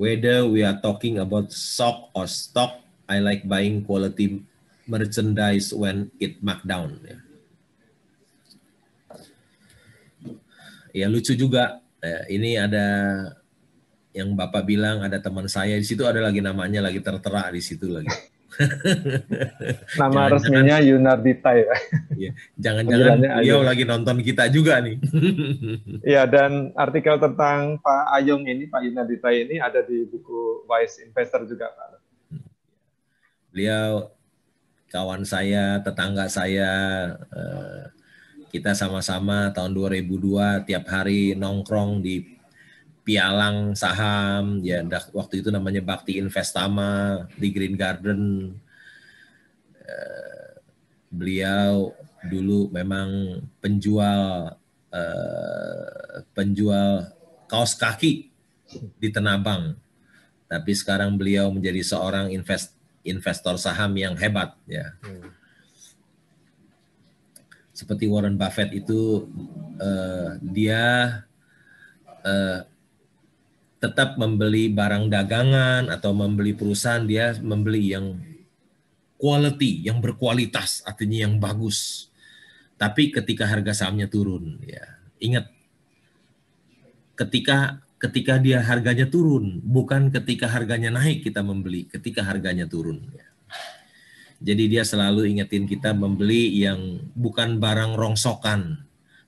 Whether we are talking about sock or stock, I like buying quality merchandise when it markdown. Ya, ya lucu juga. Ya, ini ada yang bapak bilang ada teman saya di situ ada lagi namanya lagi tertera di situ lagi. Nama jangan, resminya jangan, Yunardita ya. Jangan-jangan beliau lagi nonton kita juga nih. Iya, dan artikel tentang Pak Ayong ini, Pak Yunardita ini ada di buku Wise Investor juga, Pak. Beliau kawan saya, tetangga saya, eh, kita sama-sama tahun 2002 tiap hari nongkrong di pialang saham ya hmm. waktu itu namanya Bakti Investama di Green Garden eh, beliau dulu memang penjual eh, penjual kaos kaki di Tenabang tapi sekarang beliau menjadi seorang invest, investor saham yang hebat ya hmm. seperti Warren Buffett itu eh, dia tetap membeli barang dagangan atau membeli perusahaan dia membeli yang quality, yang berkualitas, artinya yang bagus. Tapi ketika harga sahamnya turun, ya ingat ketika ketika dia harganya turun, bukan ketika harganya naik kita membeli, ketika harganya turun. Ya. Jadi dia selalu ingetin kita membeli yang bukan barang rongsokan,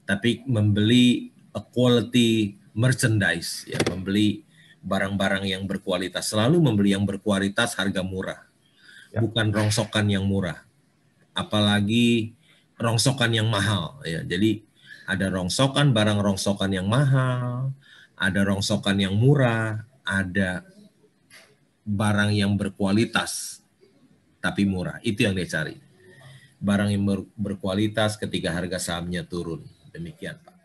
tapi membeli a quality merchandise ya membeli barang-barang yang berkualitas selalu membeli yang berkualitas harga murah ya. bukan rongsokan yang murah apalagi rongsokan yang mahal ya jadi ada rongsokan barang rongsokan yang mahal ada rongsokan yang murah ada barang yang berkualitas tapi murah itu yang dia cari barang yang berkualitas ketika harga sahamnya turun demikian pak